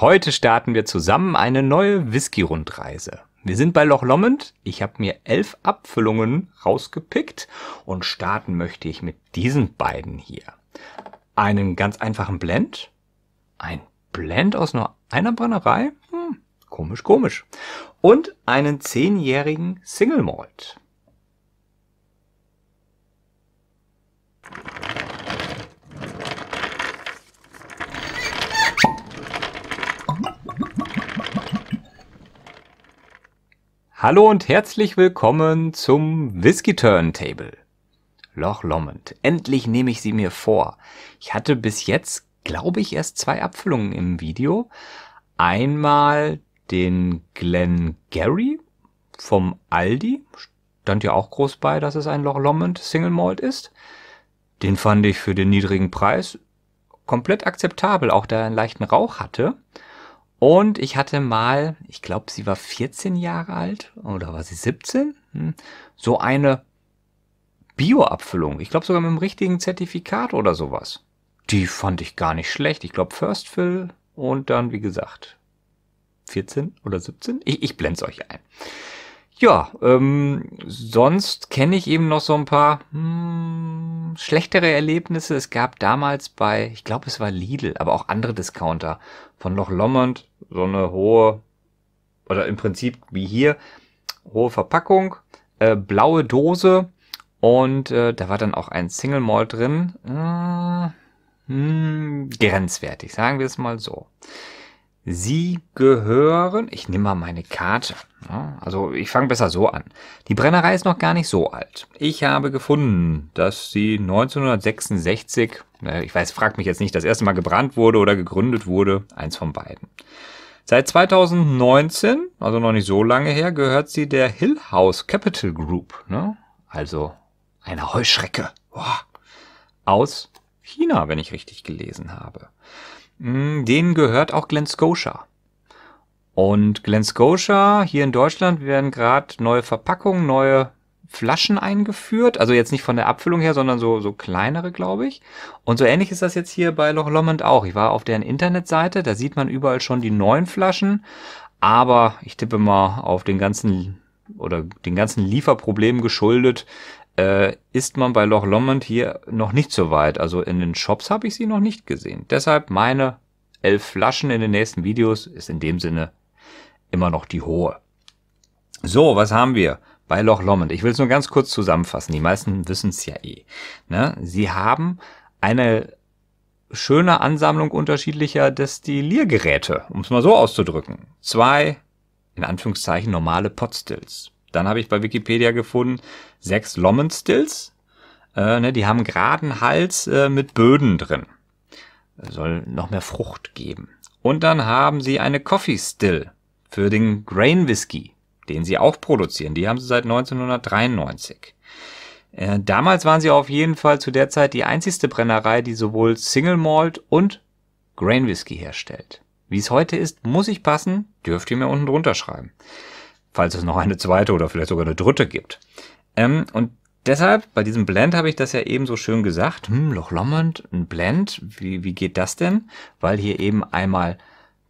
Heute starten wir zusammen eine neue Whisky-Rundreise. Wir sind bei Loch Lomond. Ich habe mir elf Abfüllungen rausgepickt und starten möchte ich mit diesen beiden hier. Einen ganz einfachen Blend. Ein Blend aus nur einer Brennerei. Hm, komisch, komisch. Und einen zehnjährigen Single Malt. Hallo und herzlich willkommen zum Whisky Turntable. Loch Lomond. Endlich nehme ich sie mir vor. Ich hatte bis jetzt, glaube ich, erst zwei Abfüllungen im Video. Einmal den Glen Gary vom Aldi. Stand ja auch groß bei, dass es ein Loch Lomond Single Malt ist. Den fand ich für den niedrigen Preis komplett akzeptabel, auch da er einen leichten Rauch hatte. Und ich hatte mal, ich glaube, sie war 14 Jahre alt oder war sie 17? Hm. So eine Bioabfüllung. Ich glaube sogar mit dem richtigen Zertifikat oder sowas. Die fand ich gar nicht schlecht. Ich glaube First Fill und dann, wie gesagt, 14 oder 17? Ich, ich blende es euch ein. Ja, ähm, sonst kenne ich eben noch so ein paar hm, schlechtere Erlebnisse. Es gab damals bei, ich glaube es war Lidl, aber auch andere Discounter von Loch Lomond, so eine hohe, oder im Prinzip wie hier, hohe Verpackung, äh, blaue Dose und äh, da war dann auch ein Single Malt drin. Äh, hm, grenzwertig, sagen wir es mal so. Sie gehören, ich nehme mal meine Karte. Ja, also ich fange besser so an. Die Brennerei ist noch gar nicht so alt. Ich habe gefunden, dass sie 1966, ich weiß, frag mich jetzt nicht, das erste Mal gebrannt wurde oder gegründet wurde, eins von beiden. Seit 2019, also noch nicht so lange her, gehört sie der Hill House Capital Group, ne? also eine Heuschrecke Boah. aus China, wenn ich richtig gelesen habe. Mm, Denen gehört auch Glen Scotia. Und Glen Scotia, hier in Deutschland werden gerade neue Verpackungen, neue Flaschen eingeführt. Also jetzt nicht von der Abfüllung her, sondern so, so kleinere, glaube ich. Und so ähnlich ist das jetzt hier bei Loch Lomond auch. Ich war auf deren Internetseite, da sieht man überall schon die neuen Flaschen. Aber ich tippe mal auf den ganzen oder den ganzen Lieferproblemen geschuldet, äh, ist man bei Loch Lomond hier noch nicht so weit. Also in den Shops habe ich sie noch nicht gesehen. Deshalb meine elf Flaschen in den nächsten Videos ist in dem Sinne immer noch die hohe. So, was haben wir bei Loch Lomond? Ich will es nur ganz kurz zusammenfassen. Die meisten wissen es ja eh. Ne? Sie haben eine schöne Ansammlung unterschiedlicher Destilliergeräte, um es mal so auszudrücken. Zwei, in Anführungszeichen, normale Potstills. Dann habe ich bei Wikipedia gefunden, sechs Lommenstills. Äh, ne, die haben geraden Hals äh, mit Böden drin. Soll noch mehr Frucht geben. Und dann haben sie eine Coffee Still für den Grain Whisky, den sie auch produzieren. Die haben sie seit 1993. Äh, damals waren sie auf jeden Fall zu der Zeit die einzigste Brennerei, die sowohl Single Malt und Grain Whisky herstellt. Wie es heute ist, muss ich passen, dürft ihr mir unten drunter schreiben falls es noch eine zweite oder vielleicht sogar eine dritte gibt. Ähm, und deshalb, bei diesem Blend habe ich das ja eben so schön gesagt, hm, Loch Lomond, ein Blend, wie, wie geht das denn? Weil hier eben einmal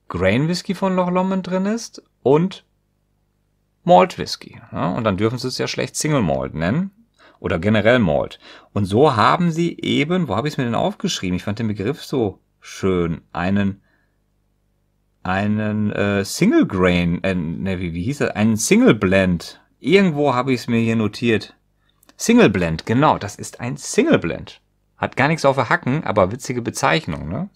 Grain Whisky von Loch Lomond drin ist und Malt Whisky. Ja? Und dann dürfen sie es ja schlecht Single Malt nennen oder generell Malt. Und so haben sie eben, wo habe ich es mir denn aufgeschrieben? Ich fand den Begriff so schön, einen einen äh, Single Grain, äh, ne, wie, wie hieß das? Einen Single Blend. Irgendwo habe ich es mir hier notiert. Single Blend, genau, das ist ein Single Blend. Hat gar nichts auf der Hacken, aber witzige Bezeichnung, ne?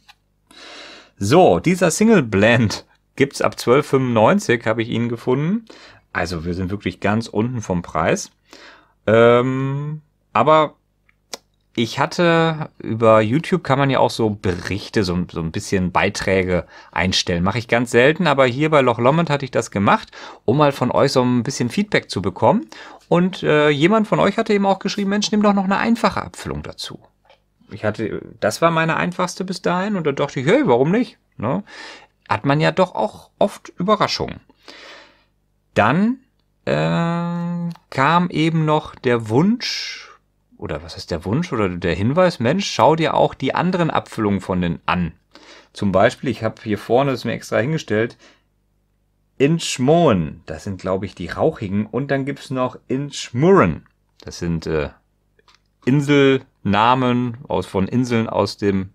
So, dieser Single Blend gibt's ab 12,95, habe ich ihn gefunden. Also wir sind wirklich ganz unten vom Preis. Ähm, aber ich hatte über YouTube kann man ja auch so Berichte, so, so ein bisschen Beiträge einstellen. Mache ich ganz selten, aber hier bei Loch Lomond hatte ich das gemacht, um mal von euch so ein bisschen Feedback zu bekommen. Und äh, jemand von euch hatte eben auch geschrieben, Mensch, nimm doch noch eine einfache Abfüllung dazu. Ich hatte, das war meine einfachste bis dahin und da dachte ich, hey, warum nicht? Ne? Hat man ja doch auch oft Überraschungen. Dann äh, kam eben noch der Wunsch oder was ist der Wunsch oder der Hinweis, Mensch, schau dir auch die anderen Abfüllungen von den an. Zum Beispiel, ich habe hier vorne, das ist mir extra hingestellt, Inchmoen, das sind glaube ich die rauchigen, und dann gibt's noch Inchmurren, das sind äh, Inselnamen aus, von Inseln aus dem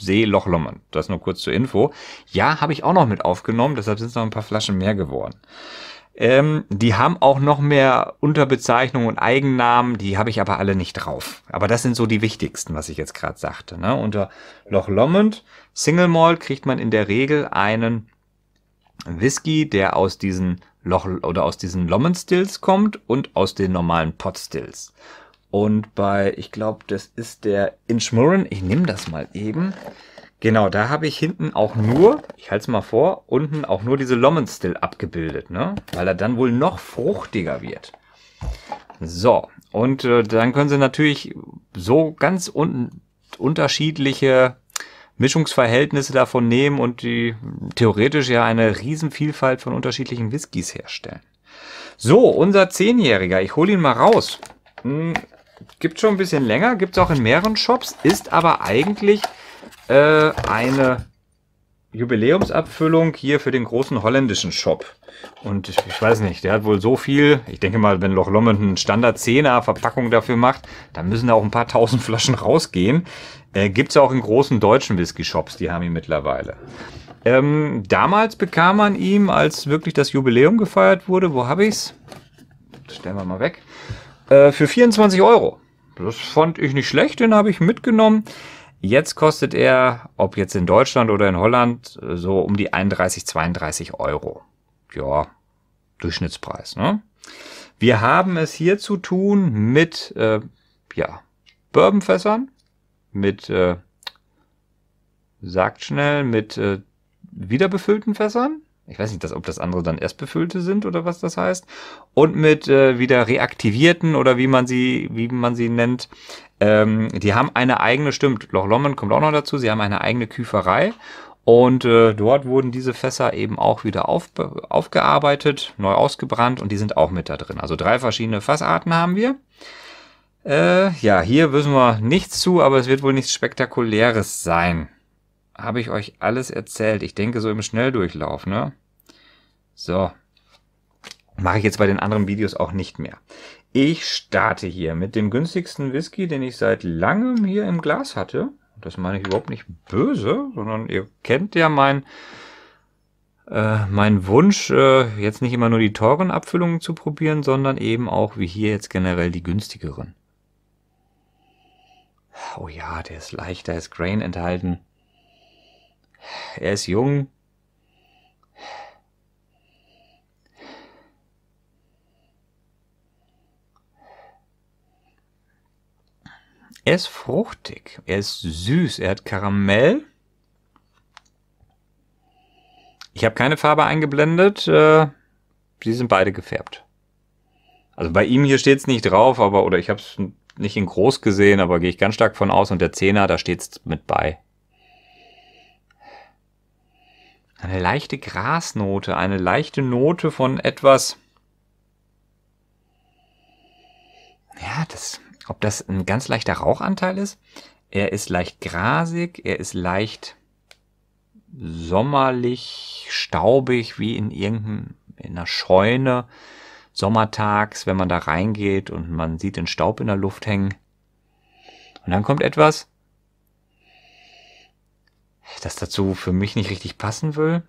See Lochlommern. Das nur kurz zur Info. Ja, habe ich auch noch mit aufgenommen, deshalb sind es noch ein paar Flaschen mehr geworden. Ähm, die haben auch noch mehr Unterbezeichnungen und Eigennamen, die habe ich aber alle nicht drauf. Aber das sind so die wichtigsten, was ich jetzt gerade sagte. Ne? Unter Loch Lomond, Single Malt, kriegt man in der Regel einen Whisky, der aus diesen Loch oder aus diesen Lomond Stills kommt und aus den normalen Pot Stills. Und bei, ich glaube, das ist der Inchmurren, ich nehme das mal eben. Genau, da habe ich hinten auch nur, ich halte es mal vor, unten auch nur diese Lommenstill abgebildet, ne? weil er dann wohl noch fruchtiger wird. So, und äh, dann können Sie natürlich so ganz un unterschiedliche Mischungsverhältnisse davon nehmen und die theoretisch ja eine Riesenvielfalt von unterschiedlichen Whiskys herstellen. So, unser Zehnjähriger, ich hole ihn mal raus. Hm, gibt schon ein bisschen länger, gibt es auch in mehreren Shops, ist aber eigentlich äh, eine Jubiläumsabfüllung hier für den großen holländischen Shop. Und ich, ich, weiß nicht, der hat wohl so viel. Ich denke mal, wenn Loch Lomond eine Standard 10er Verpackung dafür macht, dann müssen da auch ein paar tausend Flaschen rausgehen. Äh, Gibt es auch in großen deutschen Whisky-Shops, die haben ihn mittlerweile. Ähm, damals bekam man ihm, als wirklich das Jubiläum gefeiert wurde. Wo habe ich's? Das stellen wir mal weg. Äh, für 24 Euro. Das fand ich nicht schlecht, den habe ich mitgenommen. Jetzt kostet er, ob jetzt in Deutschland oder in Holland, so um die 31, 32 Euro. Ja, Durchschnittspreis. Ne? Wir haben es hier zu tun mit äh, ja, Bourbonfässern, mit, äh, sagt schnell, mit äh, wiederbefüllten Fässern, ich weiß nicht, dass, ob das andere dann erst befüllte sind oder was das heißt, und mit äh, wieder reaktivierten oder wie man sie, wie man sie nennt. Ähm, die haben eine eigene, stimmt, Loch Lommen kommt auch noch dazu, sie haben eine eigene Küferei und äh, dort wurden diese Fässer eben auch wieder auf, aufgearbeitet, neu ausgebrannt und die sind auch mit da drin. Also drei verschiedene Fassarten haben wir. Äh, ja, hier wissen wir nichts zu, aber es wird wohl nichts Spektakuläres sein habe ich euch alles erzählt. Ich denke so im Schnelldurchlauf, ne? So. Mache ich jetzt bei den anderen Videos auch nicht mehr. Ich starte hier mit dem günstigsten Whisky, den ich seit langem hier im Glas hatte. Das meine ich überhaupt nicht böse, sondern ihr kennt ja mein, äh, mein Wunsch, äh, jetzt nicht immer nur die teuren Abfüllungen zu probieren, sondern eben auch, wie hier jetzt generell, die günstigeren. Oh ja, der ist leichter, ist Grain enthalten. Er ist jung. Er ist fruchtig. Er ist süß. Er hat Karamell. Ich habe keine Farbe eingeblendet. Äh, sie sind beide gefärbt. Also bei ihm hier steht es nicht drauf, aber oder ich habe es nicht in groß gesehen, aber gehe ich ganz stark von aus. Und der Zehner, da steht es mit bei. Eine leichte Grasnote, eine leichte Note von etwas. Ja, das, ob das ein ganz leichter Rauchanteil ist? Er ist leicht grasig, er ist leicht sommerlich, staubig, wie in irgendeiner Scheune, sommertags, wenn man da reingeht und man sieht den Staub in der Luft hängen. Und dann kommt etwas, das dazu für mich nicht richtig passen will.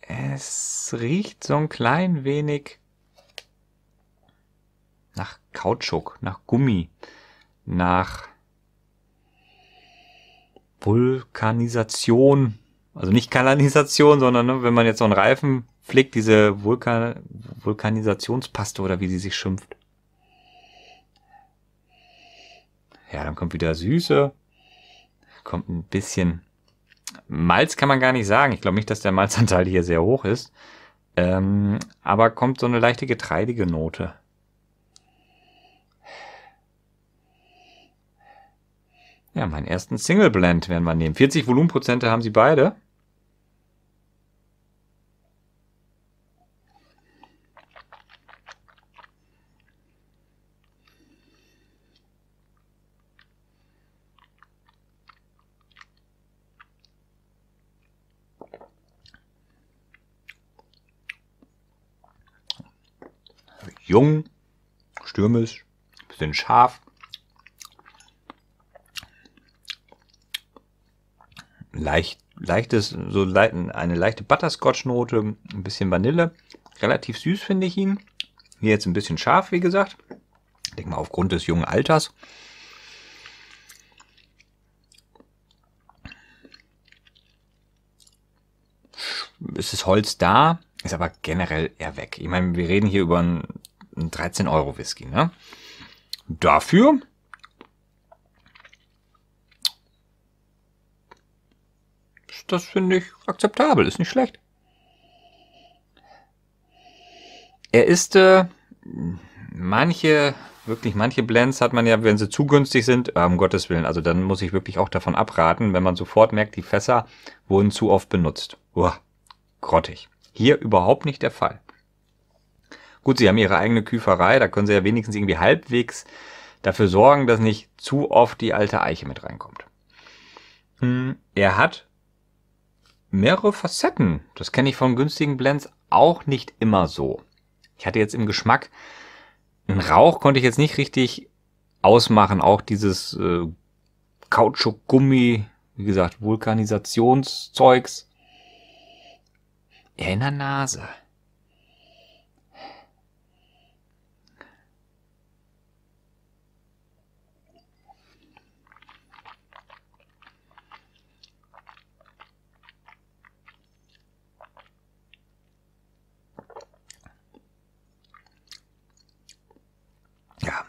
Es riecht so ein klein wenig nach Kautschuk, nach Gummi, nach Vulkanisation. Also nicht Kanalisation, sondern ne, wenn man jetzt so einen Reifen pflegt, diese Vulkan Vulkanisationspaste oder wie sie sich schimpft. Ja, dann kommt wieder Süße. Kommt ein bisschen Malz kann man gar nicht sagen. Ich glaube nicht, dass der Malzanteil hier sehr hoch ist. Ähm, aber kommt so eine leichte getreidige Note. Ja, meinen ersten Single Blend werden wir nehmen. 40 Volumenprozente haben sie beide. jung, stürmisch, bisschen scharf. Leicht, leichtes, so eine leichte Butterscotch-Note, ein bisschen Vanille. Relativ süß finde ich ihn. Hier jetzt ein bisschen scharf, wie gesagt. Ich denke mal aufgrund des jungen Alters. Es ist Holz da, ist aber generell eher weg. Ich meine, wir reden hier über einen ein 13 Euro Whisky. Ne? Dafür das, finde ich, akzeptabel, ist nicht schlecht. Er ist, äh, manche, wirklich manche Blends hat man ja, wenn sie zu günstig sind, äh, um Gottes Willen, also dann muss ich wirklich auch davon abraten, wenn man sofort merkt, die Fässer wurden zu oft benutzt. Uah, grottig. Hier überhaupt nicht der Fall. Gut, sie haben ihre eigene Küferei, da können sie ja wenigstens irgendwie halbwegs dafür sorgen, dass nicht zu oft die alte Eiche mit reinkommt. Hm, er hat mehrere Facetten. Das kenne ich von günstigen Blends auch nicht immer so. Ich hatte jetzt im Geschmack, einen Rauch konnte ich jetzt nicht richtig ausmachen. Auch dieses äh, Kautschuk-Gummi, wie gesagt, Vulkanisationszeugs. Zeugs. in der Nase.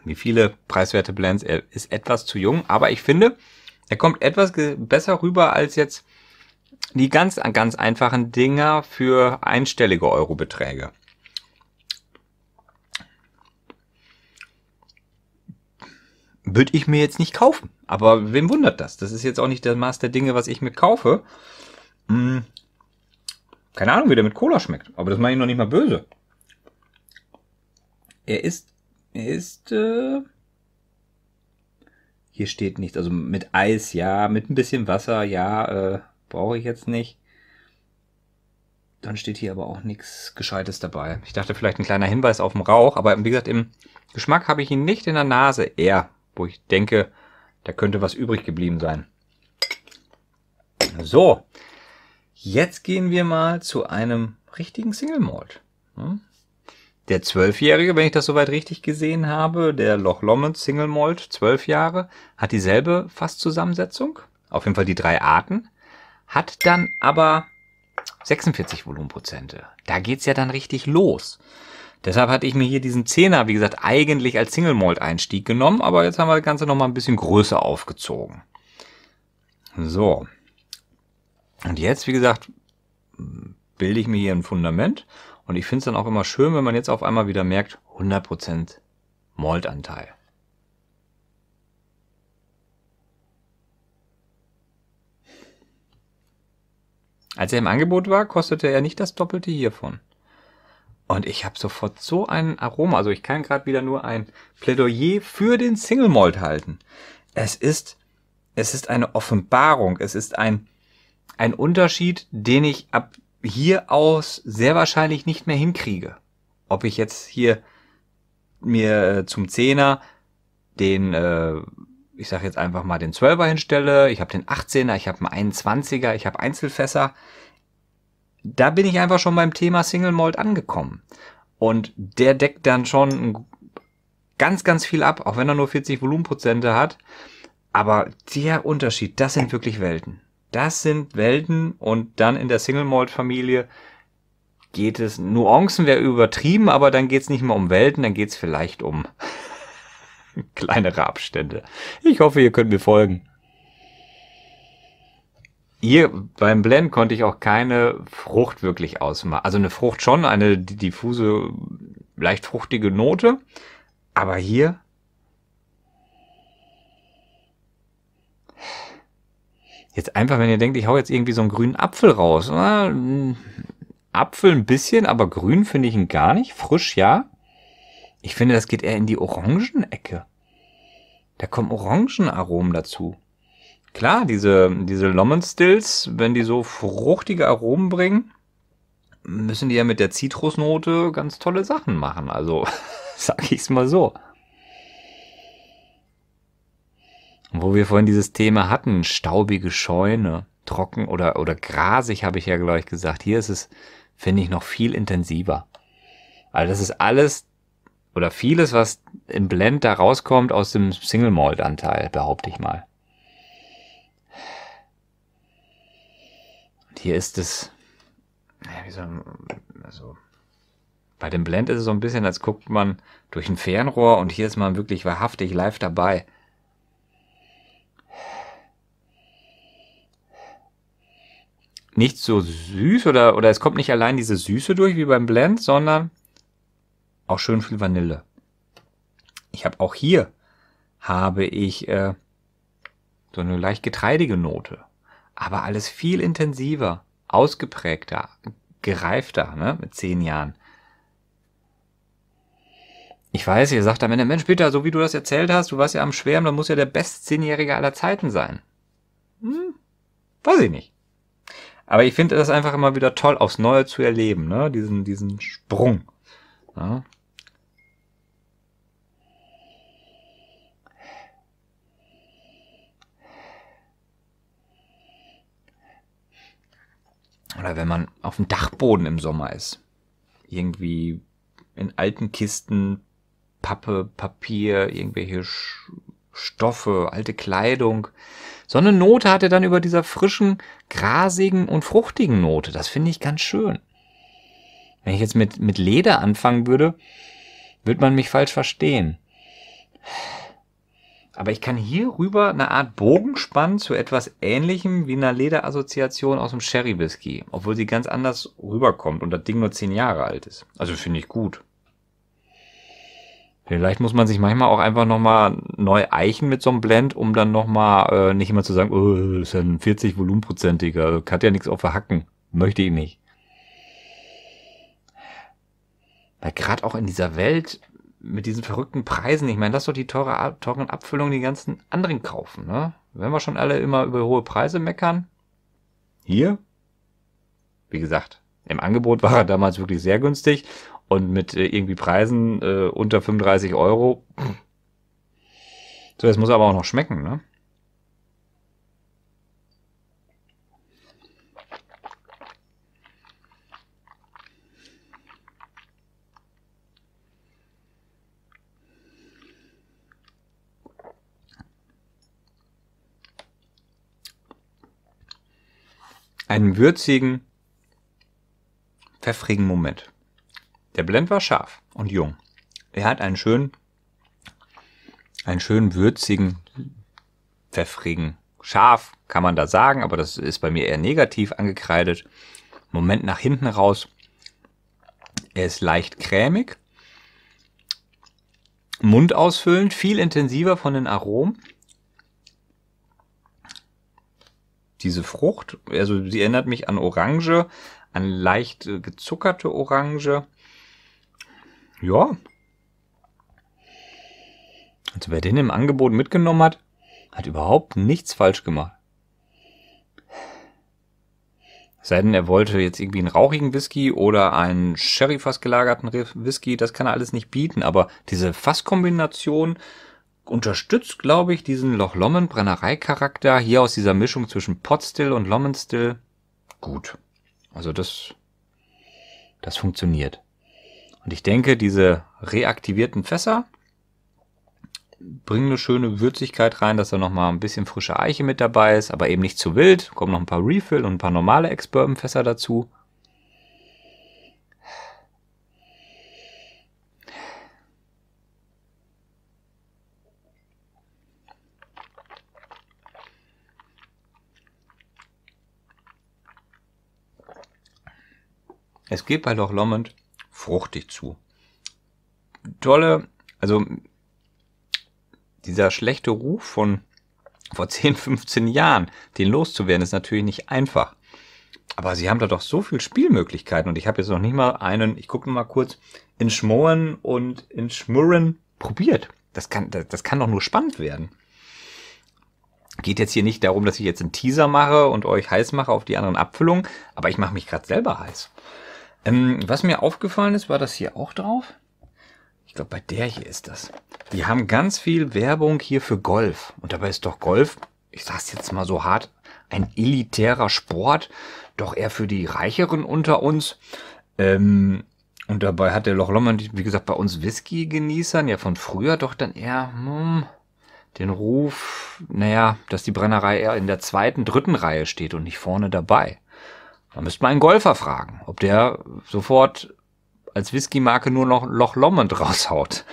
wie viele preiswerte Blends. Er ist etwas zu jung, aber ich finde, er kommt etwas besser rüber als jetzt die ganz, ganz einfachen Dinger für einstellige Eurobeträge. Würde ich mir jetzt nicht kaufen. Aber wem wundert das? Das ist jetzt auch nicht das Maß der Dinge, was ich mir kaufe. Hm. Keine Ahnung, wie der mit Cola schmeckt. Aber das meine ich noch nicht mal böse. Er ist ist. Äh, hier steht nichts. Also mit Eis, ja. Mit ein bisschen Wasser, ja. Äh, Brauche ich jetzt nicht. Dann steht hier aber auch nichts Gescheites dabei. Ich dachte vielleicht ein kleiner Hinweis auf den Rauch, aber wie gesagt, im Geschmack habe ich ihn nicht in der Nase. Eher, wo ich denke, da könnte was übrig geblieben sein. So, jetzt gehen wir mal zu einem richtigen Single Malt. Hm? der Zwölfjährige, wenn ich das soweit richtig gesehen habe, der Loch Lomond Single Malt, zwölf Jahre, hat dieselbe Fasszusammensetzung, auf jeden Fall die drei Arten, hat dann aber 46 Volumenprozente. Da geht's ja dann richtig los. Deshalb hatte ich mir hier diesen Zehner, wie gesagt, eigentlich als Single Malt Einstieg genommen, aber jetzt haben wir das Ganze nochmal ein bisschen größer aufgezogen. So. Und jetzt, wie gesagt, bilde ich mir hier ein Fundament und ich finde es dann auch immer schön, wenn man jetzt auf einmal wieder merkt, 100% Maltanteil. Als er im Angebot war, kostete er nicht das Doppelte hiervon. Und ich habe sofort so einen Aroma. Also ich kann gerade wieder nur ein Plädoyer für den Single Malt halten. Es ist, es ist eine Offenbarung. Es ist ein, ein Unterschied, den ich ab hier aus sehr wahrscheinlich nicht mehr hinkriege. Ob ich jetzt hier mir äh, zum Zehner den, äh, ich sage jetzt einfach mal den Zwölfer hinstelle, ich habe den 18er, ich habe einen 21er, ich habe Einzelfässer. Da bin ich einfach schon beim Thema Single Malt angekommen. Und der deckt dann schon ganz, ganz viel ab, auch wenn er nur 40 Volumenprozente hat. Aber der Unterschied, das sind wirklich Welten. Das sind Welten und dann in der Single Malt Familie geht es, Nuancen wäre übertrieben, aber dann geht es nicht mehr um Welten, dann geht es vielleicht um kleinere Abstände. Ich hoffe, ihr könnt mir folgen. Hier beim Blend konnte ich auch keine Frucht wirklich ausmachen. Also eine Frucht schon, eine diffuse, leicht fruchtige Note. Aber hier Jetzt einfach, wenn ihr denkt, ich hau jetzt irgendwie so einen grünen Apfel raus. Na, Apfel ein bisschen, aber grün finde ich ihn gar nicht. Frisch, ja. Ich finde, das geht eher in die Orangenecke. Da kommen Orangenaromen dazu. Klar, diese, diese Lemon wenn die so fruchtige Aromen bringen, müssen die ja mit der Zitrusnote ganz tolle Sachen machen. Also, sag ich es mal so. Und Wo wir vorhin dieses Thema hatten, staubige Scheune, trocken oder, oder grasig, habe ich ja glaube ich, gesagt. Hier ist es, finde ich, noch viel intensiver. Also das ist alles oder vieles, was im Blend da rauskommt aus dem Single Malt Anteil, behaupte ich mal. Und hier ist es, wie so, also bei dem Blend ist es so ein bisschen, als guckt man durch ein Fernrohr und hier ist man wirklich wahrhaftig live dabei. nicht so süß oder, oder es kommt nicht allein diese Süße durch wie beim Blend, sondern auch schön viel Vanille. Ich habe auch hier habe ich äh, so eine leicht getreidige Note, aber alles viel intensiver, ausgeprägter, gereifter, ne, mit zehn Jahren. Ich weiß, ihr sagt am Ende, Mensch, Peter, so wie du das erzählt hast, du warst ja am Schwärmen, dann muss ja der best Zehnjährige aller Zeiten sein. Hm, weiß ich nicht. Aber ich finde das einfach immer wieder toll, aufs Neue zu erleben, ne? diesen, diesen Sprung. Ja. Oder wenn man auf dem Dachboden im Sommer ist. Irgendwie in alten Kisten, Pappe, Papier, irgendwelche Sch Stoffe, alte Kleidung. So eine Note hat er dann über dieser frischen, grasigen und fruchtigen Note. Das finde ich ganz schön. Wenn ich jetzt mit, mit Leder anfangen würde, würde man mich falsch verstehen. Aber ich kann hier rüber eine Art Bogen spannen zu etwas ähnlichem wie einer Lederassoziation aus dem Sherry Whisky, obwohl sie ganz anders rüberkommt und das Ding nur zehn Jahre alt ist. Also finde ich gut. Vielleicht muss man sich manchmal auch einfach nochmal neu eichen mit so einem Blend, um dann nochmal äh, nicht immer zu sagen, oh, ist ja ein 40 Volumenprozentiger, also kann ja nichts auf Verhacken. Möchte ich nicht. Weil gerade auch in dieser Welt mit diesen verrückten Preisen, ich meine, das ist doch die teure, teuren Abfüllungen, die ganzen anderen kaufen. Ne? Wenn wir schon alle immer über hohe Preise meckern, hier, wie gesagt, im Angebot war er damals wirklich sehr günstig und mit äh, irgendwie Preisen äh, unter 35 Euro. So, es muss aber auch noch schmecken, ne? einen würzigen, pfeffrigen Moment. Der Blend war scharf und jung. Er hat einen schönen, einen schönen würzigen, pfeffrigen, scharf kann man da sagen, aber das ist bei mir eher negativ angekreidet. Moment nach hinten raus. Er ist leicht cremig, mundausfüllend, viel intensiver von den Aromen. Diese Frucht, also sie erinnert mich an Orange, an leicht gezuckerte Orange. Ja. Also wer den im Angebot mitgenommen hat, hat überhaupt nichts falsch gemacht. Sei denn, er wollte jetzt irgendwie einen rauchigen Whisky oder einen Sherry-Fass gelagerten Whisky, das kann er alles nicht bieten, aber diese Fasskombination unterstützt, glaube ich, diesen Loch Lommen Brennerei Charakter hier aus dieser Mischung zwischen Potstill und Lommenstill gut. Also das, das funktioniert. Und ich denke, diese reaktivierten Fässer bringen eine schöne Würzigkeit rein, dass da nochmal ein bisschen frische Eiche mit dabei ist, aber eben nicht zu wild. Kommen noch ein paar Refill und ein paar normale Ex-Bourbon-Fässer dazu. Es geht bei Loch Lomond fruchtig zu. Tolle, also dieser schlechte Ruf von vor 10, 15 Jahren, den loszuwerden, ist natürlich nicht einfach. Aber sie haben da doch so viel Spielmöglichkeiten und ich habe jetzt noch nicht mal einen, ich gucke mal kurz, in Schmoren und in Schmurren probiert. Das kann, das, das kann doch nur spannend werden. Geht jetzt hier nicht darum, dass ich jetzt einen Teaser mache und euch heiß mache auf die anderen Abfüllungen, aber ich mache mich gerade selber heiß. Ähm, was mir aufgefallen ist, war das hier auch drauf? Ich glaube, bei der hier ist das. Die haben ganz viel Werbung hier für Golf. Und dabei ist doch Golf, ich sage es jetzt mal so hart, ein elitärer Sport, doch eher für die Reicheren unter uns. Ähm, und dabei hat der Loch Lomond, wie gesagt, bei uns Whisky-Genießern ja von früher doch dann eher hm, den Ruf, naja, dass die Brennerei eher in der zweiten, dritten Reihe steht und nicht vorne dabei. Da müsste man einen Golfer fragen, ob der sofort als Whisky-Marke nur noch Loch Lomond raushaut.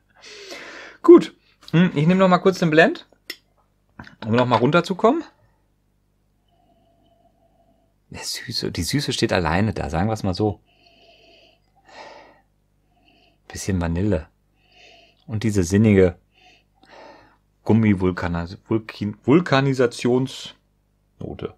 Gut, hm, ich nehme noch mal kurz den Blend, um noch mal runterzukommen. Der Süße, die Süße steht alleine da, sagen wir es mal so. Bisschen Vanille. Und diese sinnige Gummivulkanisationsnote. -Vulkan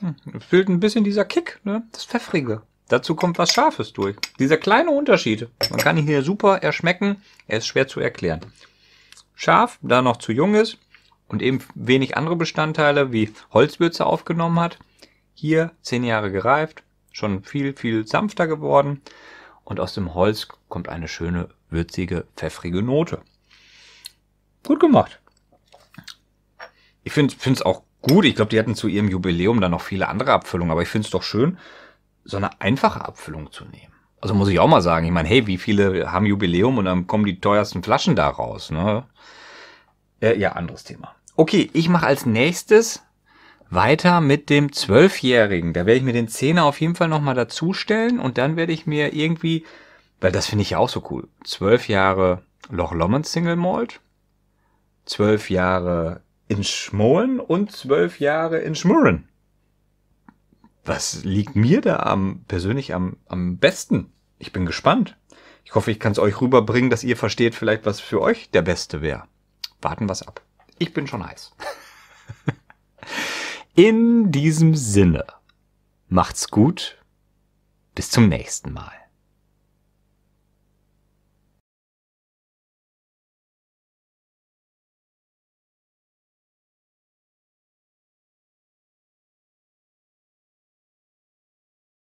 Hm, fehlt ein bisschen dieser Kick, ne? das Pfeffrige. Dazu kommt was Scharfes durch. Dieser kleine Unterschied. Man kann ihn hier super erschmecken. Er ist schwer zu erklären. Scharf, da noch zu jung ist und eben wenig andere Bestandteile wie Holzwürze aufgenommen hat. Hier zehn Jahre gereift, schon viel, viel sanfter geworden. Und aus dem Holz kommt eine schöne, würzige, pfeffrige Note. Gut gemacht. Ich finde es auch Gut, ich glaube, die hatten zu ihrem Jubiläum dann noch viele andere Abfüllungen, aber ich finde es doch schön, so eine einfache Abfüllung zu nehmen. Also muss ich auch mal sagen, ich meine, hey, wie viele haben Jubiläum und dann kommen die teuersten Flaschen da raus, ne? Äh, ja, anderes Thema. Okay, ich mache als nächstes weiter mit dem Zwölfjährigen. Da werde ich mir den Zehner auf jeden Fall nochmal dazustellen und dann werde ich mir irgendwie, weil das finde ich ja auch so cool, zwölf Jahre Loch Lomond Single Malt, zwölf Jahre in Schmoren und zwölf Jahre in Schmurren. Was liegt mir da am, persönlich am, am besten? Ich bin gespannt. Ich hoffe, ich kann es euch rüberbringen, dass ihr versteht vielleicht, was für euch der Beste wäre. Warten wir ab. Ich bin schon heiß. in diesem Sinne, macht's gut. Bis zum nächsten Mal.